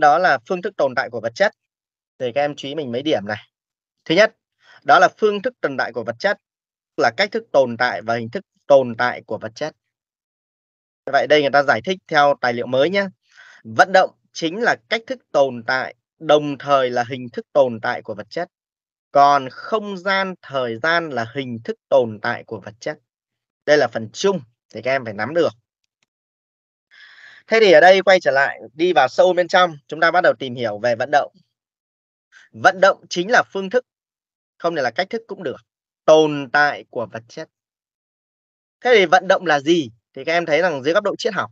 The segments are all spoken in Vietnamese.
đó là phương thức tồn tại của vật chất thì các em chú ý mình mấy điểm này thứ nhất đó là phương thức tồn tại của vật chất là cách thức tồn tại và hình thức tồn tại của vật chất vậy đây người ta giải thích theo tài liệu mới nhé vận động chính là cách thức tồn tại đồng thời là hình thức tồn tại của vật chất còn không gian thời gian là hình thức tồn tại của vật chất đây là phần chung thì các em phải nắm được thế thì ở đây quay trở lại đi vào sâu bên trong chúng ta bắt đầu tìm hiểu về vận động vận động chính là phương thức không thể là cách thức cũng được tồn tại của vật chất thế thì vận động là gì thì các em thấy rằng dưới góc độ triết học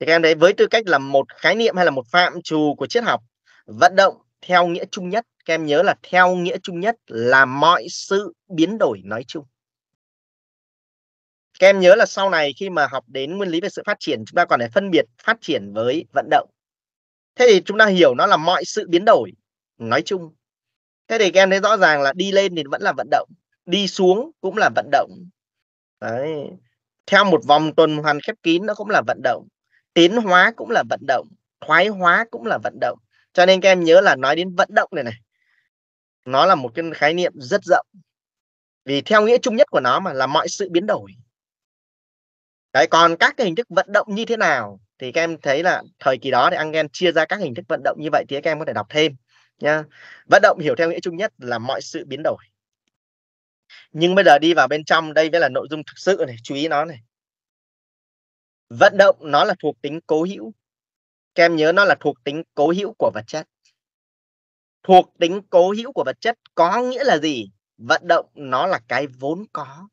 thì các em thấy với tư cách là một khái niệm hay là một phạm trù của triết học vận động theo nghĩa chung nhất các em nhớ là theo nghĩa chung nhất là mọi sự biến đổi nói chung các em nhớ là sau này khi mà học đến nguyên lý về sự phát triển chúng ta còn phải phân biệt phát triển với vận động thế thì chúng ta hiểu nó là mọi sự biến đổi nói chung thế thì các em thấy rõ ràng là đi lên thì vẫn là vận động đi xuống cũng là vận động Đấy. theo một vòng tuần hoàn khép kín nó cũng là vận động tiến hóa cũng là vận động thoái hóa cũng là vận động cho nên các em nhớ là nói đến vận động này này nó là một cái khái niệm rất rộng vì theo nghĩa chung nhất của nó mà là mọi sự biến đổi đấy còn các cái hình thức vận động như thế nào thì các em thấy là thời kỳ đó thì Engel chia ra các hình thức vận động như vậy thì các em có thể đọc thêm nhá vận động hiểu theo nghĩa chung nhất là mọi sự biến đổi nhưng bây giờ đi vào bên trong đây mới là nội dung thực sự này chú ý nó này vận động nó là thuộc tính cố hữu các em nhớ nó là thuộc tính cố hữu của vật chất thuộc tính cố hữu của vật chất có nghĩa là gì vận động nó là cái vốn có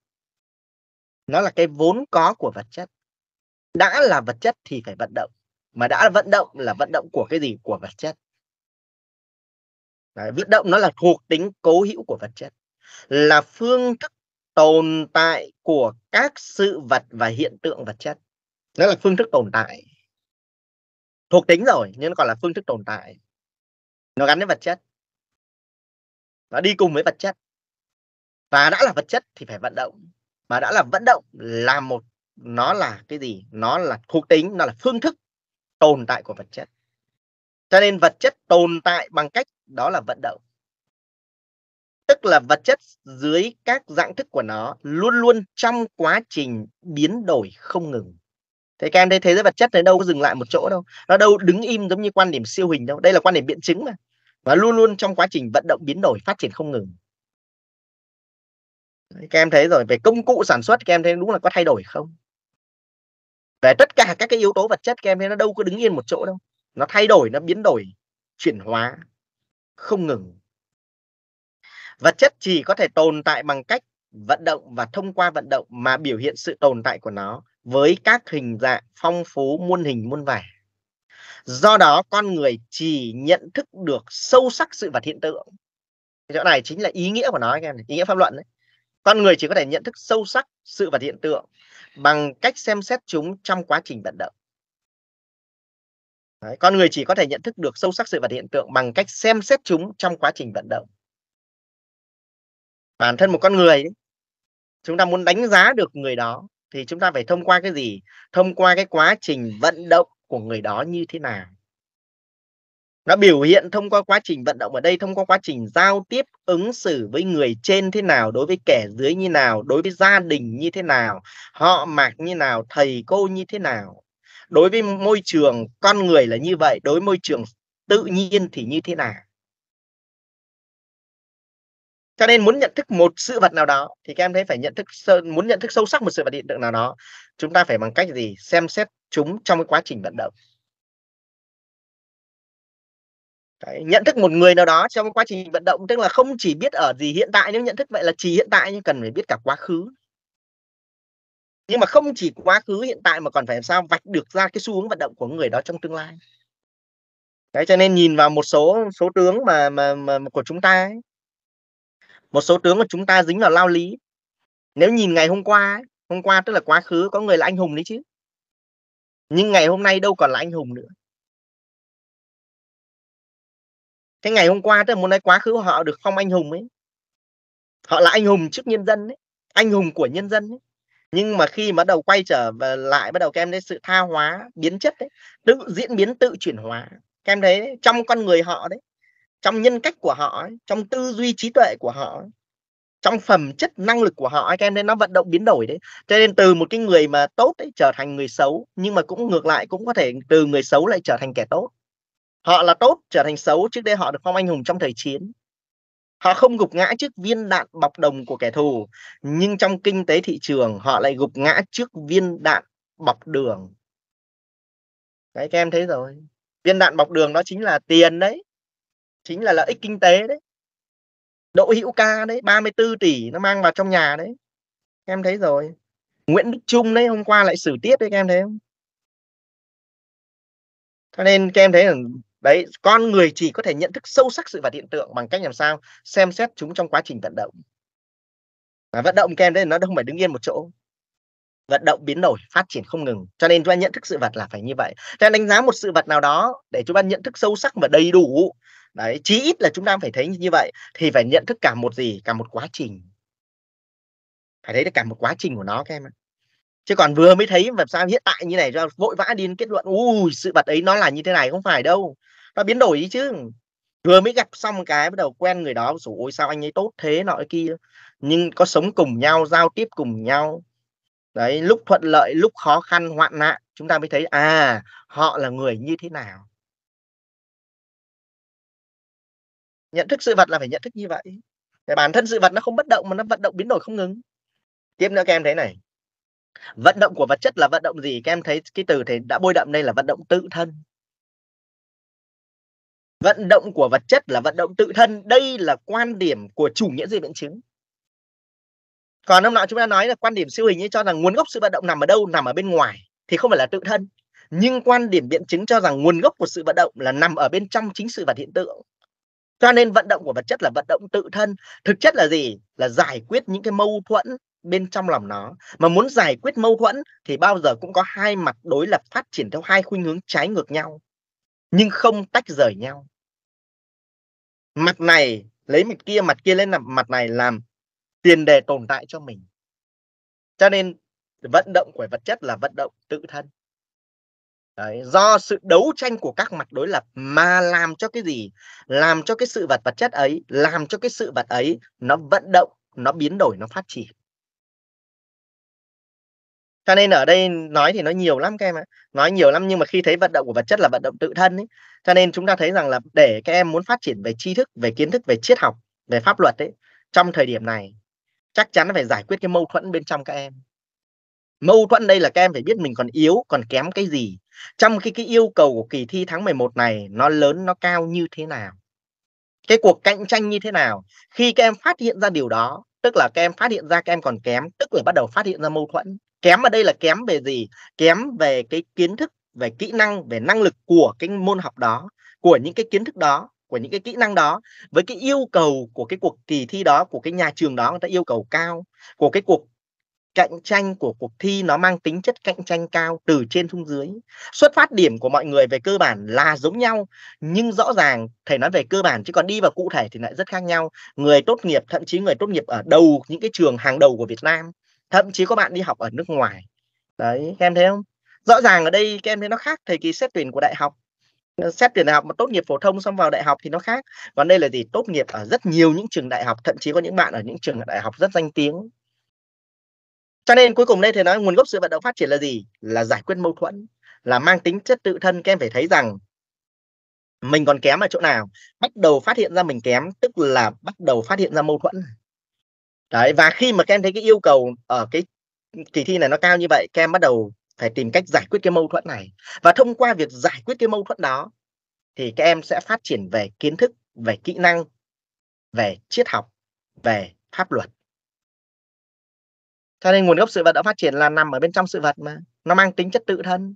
nó là cái vốn có của vật chất đã là vật chất thì phải vận động mà đã vận động là vận động của cái gì của vật chất Đấy, vận động nó là thuộc tính cố hữu của vật chất là phương thức tồn tại của các sự vật và hiện tượng vật chất nó là phương thức tồn tại thuộc tính rồi nhưng nó còn là phương thức tồn tại nó gắn với vật chất nó đi cùng với vật chất và đã là vật chất thì phải vận động mà đã là vận động là một nó là cái gì nó là thuộc tính nó là phương thức tồn tại của vật chất cho nên vật chất tồn tại bằng cách đó là vận động tức là vật chất dưới các dạng thức của nó luôn luôn trong quá trình biến đổi không ngừng thế các em thấy thế giới vật chất này đâu có dừng lại một chỗ đâu nó đâu đứng im giống như quan điểm siêu hình đâu đây là quan điểm biện chứng mà và luôn luôn trong quá trình vận động biến đổi phát triển không ngừng các em thấy rồi về công cụ sản xuất các em thấy đúng là có thay đổi không về tất cả các cái yếu tố vật chất các em thấy nó đâu có đứng yên một chỗ đâu nó thay đổi nó biến đổi chuyển hóa không ngừng vật chất chỉ có thể tồn tại bằng cách vận động và thông qua vận động mà biểu hiện sự tồn tại của nó với các hình dạng phong phú muôn hình muôn vẻ do đó con người chỉ nhận thức được sâu sắc sự vật hiện tượng chỗ này chính là ý nghĩa của nó anh em ý nghĩa pháp luận đấy con người chỉ có thể nhận thức sâu sắc sự vật hiện tượng bằng cách xem xét chúng trong quá trình vận động Đấy, con người chỉ có thể nhận thức được sâu sắc sự vật hiện tượng bằng cách xem xét chúng trong quá trình vận động bản thân một con người chúng ta muốn đánh giá được người đó thì chúng ta phải thông qua cái gì thông qua cái quá trình vận động của người đó như thế nào nó biểu hiện thông qua quá trình vận động ở đây thông qua quá trình giao tiếp ứng xử với người trên thế nào đối với kẻ dưới như nào đối với gia đình như thế nào họ mạc như nào thầy cô như thế nào đối với môi trường con người là như vậy đối với môi trường tự nhiên thì như thế nào cho nên muốn nhận thức một sự vật nào đó thì các em thấy phải nhận thức muốn nhận thức sâu sắc một sự vật hiện tượng nào đó chúng ta phải bằng cách gì xem xét chúng trong cái quá trình vận động Đấy, nhận thức một người nào đó trong quá trình vận động tức là không chỉ biết ở gì hiện tại nếu nhận thức vậy là chỉ hiện tại nhưng cần phải biết cả quá khứ nhưng mà không chỉ quá khứ hiện tại mà còn phải làm sao vạch được ra cái xu hướng vận động của người đó trong tương lai đấy cho nên nhìn vào một số số tướng mà mà, mà của chúng ta ấy. một số tướng mà chúng ta dính vào lao lý nếu nhìn ngày hôm qua hôm qua tức là quá khứ có người là anh hùng đấy chứ nhưng ngày hôm nay đâu còn là anh hùng nữa thế ngày hôm qua tôi muốn nói quá khứ họ được phong anh hùng ấy họ là anh hùng trước nhân dân ấy anh hùng của nhân dân ấy nhưng mà khi bắt đầu quay trở về lại bắt đầu các em thấy sự tha hóa biến chất đấy tự diễn biến tự chuyển hóa các em thấy trong con người họ đấy trong nhân cách của họ ấy, trong tư duy trí tuệ của họ ấy, trong phẩm chất năng lực của họ ấy, các em thấy nó vận động biến đổi đấy cho nên từ một cái người mà tốt ấy trở thành người xấu nhưng mà cũng ngược lại cũng có thể từ người xấu lại trở thành kẻ tốt Họ là tốt trở thành xấu trước đây họ được phong anh hùng trong thời chiến. Họ không gục ngã trước viên đạn bọc đồng của kẻ thù, nhưng trong kinh tế thị trường họ lại gục ngã trước viên đạn bọc đường. Đấy, các em thấy rồi. Viên đạn bọc đường đó chính là tiền đấy. Chính là lợi ích kinh tế đấy. Đỗ Hữu Ca đấy, 34 tỷ nó mang vào trong nhà đấy. Các em thấy rồi. Nguyễn Đức Trung đấy hôm qua lại xử tiết đấy các em thấy không? Cho nên các em thấy là đấy con người chỉ có thể nhận thức sâu sắc sự vật hiện tượng bằng cách làm sao xem xét chúng trong quá trình vận động và vận động kèm đây nó không phải đứng yên một chỗ vận động biến đổi phát triển không ngừng cho nên chúng ta nhận thức sự vật là phải như vậy cho nên đánh giá một sự vật nào đó để chúng ta nhận thức sâu sắc và đầy đủ đấy chí ít là chúng ta phải thấy như vậy thì phải nhận thức cả một gì cả một quá trình phải thấy được cả một quá trình của nó các em ạ chứ còn vừa mới thấy làm sao hiện tại như này vội vã đi kết luận ui sự vật ấy nó là như thế này không phải đâu nó biến đổi ý chứ vừa mới gặp xong cái bắt đầu quen người đó rồi ôi sao anh ấy tốt thế nọ kia nhưng có sống cùng nhau giao tiếp cùng nhau đấy lúc thuận lợi lúc khó khăn hoạn nạn chúng ta mới thấy à họ là người như thế nào nhận thức sự vật là phải nhận thức như vậy để bản thân sự vật nó không bất động mà nó vận động biến đổi không ngừng tiếp nữa các em thấy này vận động của vật chất là vận động gì các em thấy cái từ thì đã bôi đậm đây là vận động tự thân vận động của vật chất là vận động tự thân đây là quan điểm của chủ nghĩa duy biện chứng còn hôm nào chúng ta nói là quan điểm siêu hình ấy cho rằng nguồn gốc sự vận động nằm ở đâu nằm ở bên ngoài thì không phải là tự thân nhưng quan điểm biện chứng cho rằng nguồn gốc của sự vận động là nằm ở bên trong chính sự vật hiện tượng cho nên vận động của vật chất là vận động tự thân thực chất là gì là giải quyết những cái mâu thuẫn bên trong lòng nó mà muốn giải quyết mâu thuẫn thì bao giờ cũng có hai mặt đối lập phát triển theo hai khuynh hướng trái ngược nhau nhưng không tách rời nhau mặt này lấy mặt kia mặt kia lên làm mặt này làm tiền đề tồn tại cho mình cho nên vận động của vật chất là vận động tự thân Đấy, do sự đấu tranh của các mặt đối lập mà làm cho cái gì làm cho cái sự vật vật chất ấy làm cho cái sự vật ấy nó vận động nó biến đổi nó phát triển cho nên ở đây nói thì nó nhiều lắm các em ạ nói nhiều lắm nhưng mà khi thấy vận động của vật chất là vận động tự thân ấy cho nên chúng ta thấy rằng là để các em muốn phát triển về tri thức về kiến thức về triết học về pháp luật ấy trong thời điểm này chắc chắn phải giải quyết cái mâu thuẫn bên trong các em mâu thuẫn đây là các em phải biết mình còn yếu còn kém cái gì trong khi cái yêu cầu của kỳ thi tháng 11 này nó lớn nó cao như thế nào cái cuộc cạnh tranh như thế nào khi các em phát hiện ra điều đó tức là các em phát hiện ra các em còn kém tức là bắt đầu phát hiện ra mâu thuẫn kém ở đây là kém về gì kém về cái kiến thức về kỹ năng về năng lực của cái môn học đó của những cái kiến thức đó của những cái kỹ năng đó với cái yêu cầu của cái cuộc kỳ thi đó của cái nhà trường đó người ta yêu cầu cao của cái cuộc cạnh tranh của cuộc thi nó mang tính chất cạnh tranh cao từ trên xuống dưới xuất phát điểm của mọi người về cơ bản là giống nhau nhưng rõ ràng thầy nói về cơ bản chứ còn đi vào cụ thể thì lại rất khác nhau người tốt nghiệp thậm chí người tốt nghiệp ở đầu những cái trường hàng đầu của Việt Nam thậm chí có bạn đi học ở nước ngoài đấy các em thấy không rõ ràng ở đây các em thấy nó khác thời kỳ xét tuyển của đại học xét tuyển đại học mà tốt nghiệp phổ thông xong vào đại học thì nó khác còn đây là gì tốt nghiệp ở rất nhiều những trường đại học thậm chí có những bạn ở những trường đại học rất danh tiếng cho nên cuối cùng đây thầy nói nguồn gốc sự vận động phát triển là gì là giải quyết mâu thuẫn là mang tính chất tự thân các em phải thấy rằng mình còn kém ở chỗ nào bắt đầu phát hiện ra mình kém tức là bắt đầu phát hiện ra mâu thuẫn đấy và khi mà các em thấy cái yêu cầu ở cái kỳ thi này nó cao như vậy các em bắt đầu phải tìm cách giải quyết cái mâu thuẫn này và thông qua việc giải quyết cái mâu thuẫn đó thì các em sẽ phát triển về kiến thức về kỹ năng về triết học về pháp luật cho nên nguồn gốc sự vật đã phát triển là nằm ở bên trong sự vật mà nó mang tính chất tự thân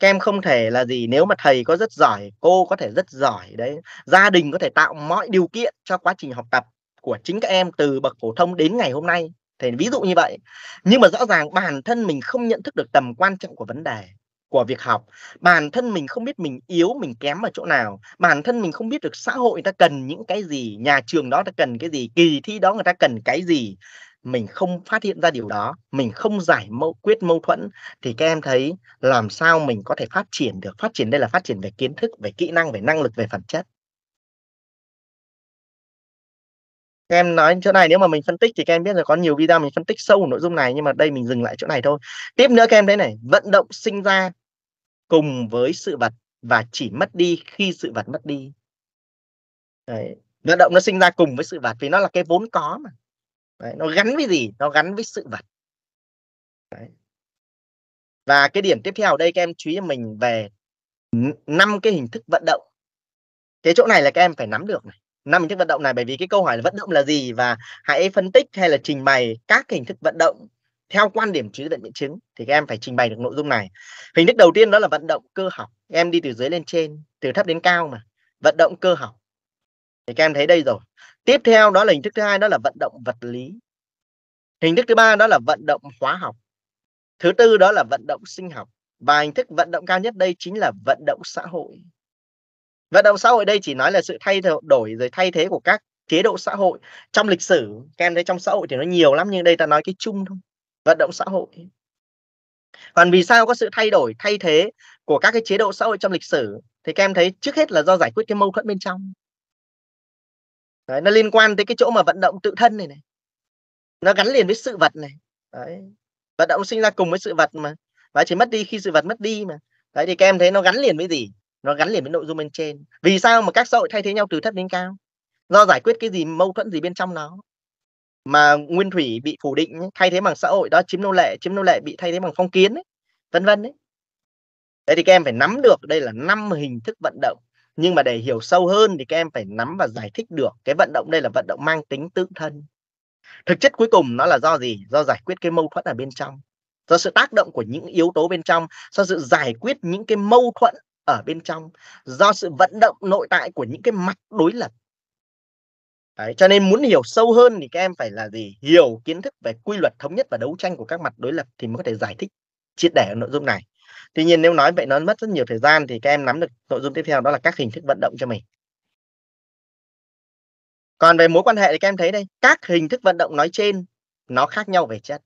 các em không thể là gì nếu mà thầy có rất giỏi cô có thể rất giỏi đấy gia đình có thể tạo mọi điều kiện cho quá trình học tập của chính các em từ bậc phổ thông đến ngày hôm nay thì ví dụ như vậy nhưng mà rõ ràng bản thân mình không nhận thức được tầm quan trọng của vấn đề của việc học bản thân mình không biết mình yếu mình kém ở chỗ nào bản thân mình không biết được xã hội người ta cần những cái gì nhà trường đó ta cần cái gì kỳ thi đó người ta cần cái gì mình không phát hiện ra điều đó mình không giải mâu quyết mâu thuẫn thì các em thấy làm sao mình có thể phát triển được phát triển đây là phát triển về kiến thức về kỹ năng về năng lực về phẩm chất các em nói chỗ này nếu mà mình phân tích thì các em biết là có nhiều video mình phân tích sâu nội dung này nhưng mà đây mình dừng lại chỗ này thôi tiếp nữa các em thấy này vận động sinh ra cùng với sự vật và chỉ mất đi khi sự vật mất đi Đấy. vận động nó sinh ra cùng với sự vật vì nó là cái vốn có mà Đấy. nó gắn với gì nó gắn với sự vật Đấy. và cái điểm tiếp theo ở đây các em chú ý mình về năm cái hình thức vận động cái chỗ này là các em phải nắm được này năm hình thức vận động này bởi vì cái câu hỏi là vận động là gì và hãy phân tích hay là trình bày các hình thức vận động theo quan điểm trí luận biện chứng thì các em phải trình bày được nội dung này hình thức đầu tiên đó là vận động cơ học em đi từ dưới lên trên từ thấp đến cao mà vận động cơ học thì các em thấy đây rồi tiếp theo đó là hình thức thứ hai đó là vận động vật lý hình thức thứ ba đó là vận động hóa học thứ tư đó là vận động sinh học và hình thức vận động cao nhất đây chính là vận động xã hội vận động xã hội đây chỉ nói là sự thay đổi rồi thay thế của các chế độ xã hội trong lịch sử các em thấy trong xã hội thì nó nhiều lắm nhưng đây ta nói cái chung thôi vận động xã hội còn vì sao có sự thay đổi thay thế của các cái chế độ xã hội trong lịch sử thì các em thấy trước hết là do giải quyết cái mâu thuẫn bên trong Đấy, nó liên quan tới cái chỗ mà vận động tự thân này này nó gắn liền với sự vật này Đấy. vận động sinh ra cùng với sự vật mà và chỉ mất đi khi sự vật mất đi mà Đấy thì các em thấy nó gắn liền với gì nó gắn liền với nội dung bên trên vì sao mà các xã hội thay thế nhau từ thấp đến cao do giải quyết cái gì mâu thuẫn gì bên trong nó mà nguyên thủy bị phủ định thay thế bằng xã hội đó chiếm nô lệ chiếm nô lệ bị thay thế bằng phong kiến ấy, vân vân đấy đấy thì các em phải nắm được đây là năm hình thức vận động nhưng mà để hiểu sâu hơn thì các em phải nắm và giải thích được cái vận động đây là vận động mang tính tự thân thực chất cuối cùng nó là do gì do giải quyết cái mâu thuẫn ở bên trong do sự tác động của những yếu tố bên trong do sự giải quyết những cái mâu thuẫn ở bên trong do sự vận động nội tại của những cái mặt đối lập Đấy, cho nên muốn hiểu sâu hơn thì các em phải là gì hiểu kiến thức về quy luật thống nhất và đấu tranh của các mặt đối lập thì mới có thể giải thích triệt để nội dung này tuy nhiên nếu nói vậy nó mất rất nhiều thời gian thì các em nắm được nội dung tiếp theo đó là các hình thức vận động cho mình còn về mối quan hệ thì các em thấy đây các hình thức vận động nói trên nó khác nhau về chất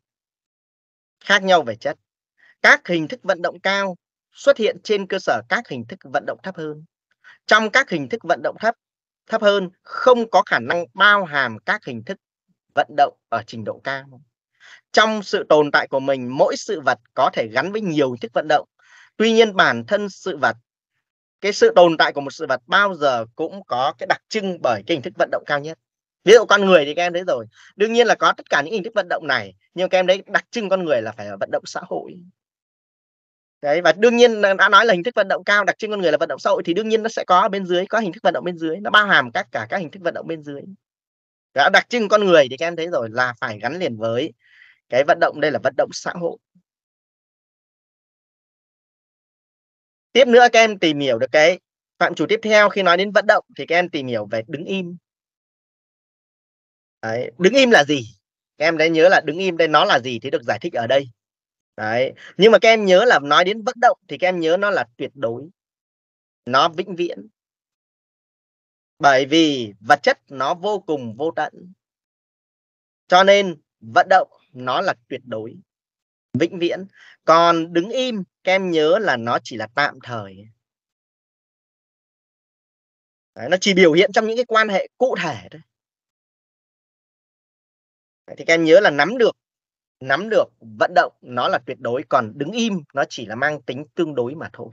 khác nhau về chất các hình thức vận động cao xuất hiện trên cơ sở các hình thức vận động thấp hơn. Trong các hình thức vận động thấp thấp hơn không có khả năng bao hàm các hình thức vận động ở trình độ cao. Trong sự tồn tại của mình, mỗi sự vật có thể gắn với nhiều hình thức vận động. Tuy nhiên bản thân sự vật, cái sự tồn tại của một sự vật bao giờ cũng có cái đặc trưng bởi cái hình thức vận động cao nhất. Ví dụ con người thì các em thấy rồi. Đương nhiên là có tất cả những hình thức vận động này, nhưng các em đấy đặc trưng con người là phải ở vận động xã hội đấy và đương nhiên đã nói là hình thức vận động cao đặc trưng con người là vận động xã hội thì đương nhiên nó sẽ có ở bên dưới có hình thức vận động bên dưới nó bao hàm các cả các hình thức vận động bên dưới đã đặc trưng con người thì các em thấy rồi là phải gắn liền với cái vận động đây là vận động xã hội tiếp nữa các em tìm hiểu được cái phạm chủ tiếp theo khi nói đến vận động thì các em tìm hiểu về đứng im Đấy, đứng im là gì các em đấy nhớ là đứng im đây nó là gì thì được giải thích ở đây đấy nhưng mà các em nhớ là nói đến vận động thì các em nhớ nó là tuyệt đối nó vĩnh viễn bởi vì vật chất nó vô cùng vô tận cho nên vận động nó là tuyệt đối vĩnh viễn còn đứng im các em nhớ là nó chỉ là tạm thời Đấy, nó chỉ biểu hiện trong những cái quan hệ cụ thể thôi thì các em nhớ là nắm được nắm được vận động nó là tuyệt đối còn đứng im nó chỉ là mang tính tương đối mà thôi